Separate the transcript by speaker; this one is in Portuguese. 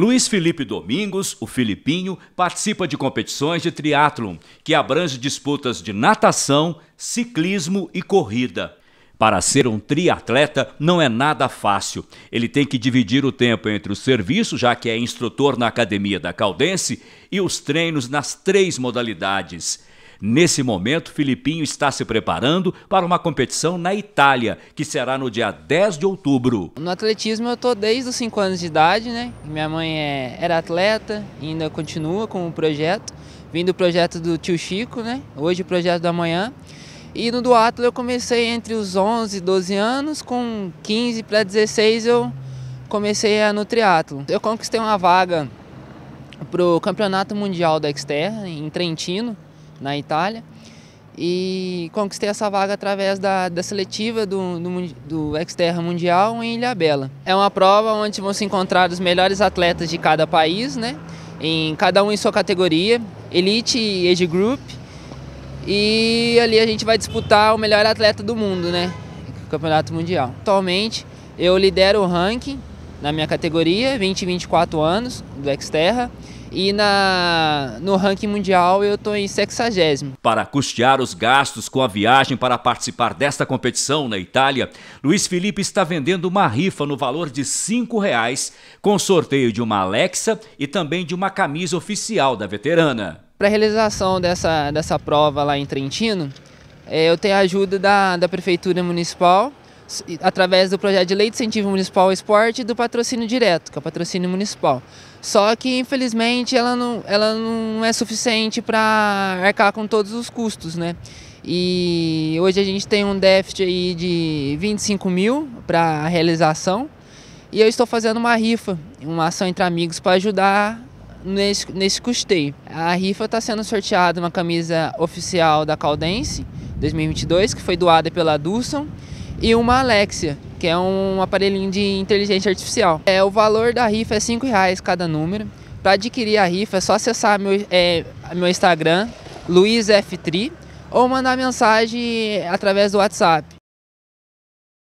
Speaker 1: Luiz Felipe Domingos, o Filipinho, participa de competições de triatlon, que abrange disputas de natação, ciclismo e corrida. Para ser um triatleta não é nada fácil. Ele tem que dividir o tempo entre o serviço, já que é instrutor na academia da Caldense, e os treinos nas três modalidades. Nesse momento, Filipinho está se preparando para uma competição na Itália, que será no dia 10 de outubro.
Speaker 2: No atletismo eu estou desde os 5 anos de idade, né? Minha mãe é, era atleta e ainda continua com o projeto. Vim do projeto do tio Chico, né? Hoje o projeto da manhã. E no do eu comecei entre os 11 e 12 anos, com 15 para 16 eu comecei a no triatlo. Eu conquistei uma vaga para o Campeonato Mundial da Exterra, em Trentino, na Itália. E conquistei essa vaga através da, da seletiva do, do, do Exterra Mundial em Ilhabela. É uma prova onde vão se encontrar os melhores atletas de cada país, né? Em cada um em sua categoria, Elite e Age Group. E ali a gente vai disputar o melhor atleta do mundo, né? Campeonato Mundial. Atualmente eu lidero o ranking na minha categoria, 20 e 24 anos, do Exterra e na, no ranking mundial eu estou em
Speaker 1: 60. Para custear os gastos com a viagem para participar desta competição na Itália, Luiz Felipe está vendendo uma rifa no valor de R$ 5,00, com sorteio de uma Alexa e também de uma camisa oficial da veterana.
Speaker 2: Para a realização dessa, dessa prova lá em Trentino, é, eu tenho a ajuda da, da Prefeitura Municipal através do projeto de lei de incentivo municipal ao esporte e do patrocínio direto, que é o patrocínio municipal. Só que, infelizmente, ela não, ela não é suficiente para arcar com todos os custos, né? E hoje a gente tem um déficit aí de 25 mil para a realização. E eu estou fazendo uma rifa, uma ação entre amigos para ajudar nesse, nesse custeio. A rifa está sendo sorteada uma camisa oficial da Caldense 2022, que foi doada pela Dulson e uma Alexia, que é um aparelhinho de inteligência artificial. É, o valor da rifa é R$ reais cada número. Para adquirir a rifa é só acessar meu, é, meu Instagram,
Speaker 1: LuizFTri, ou mandar mensagem através do WhatsApp.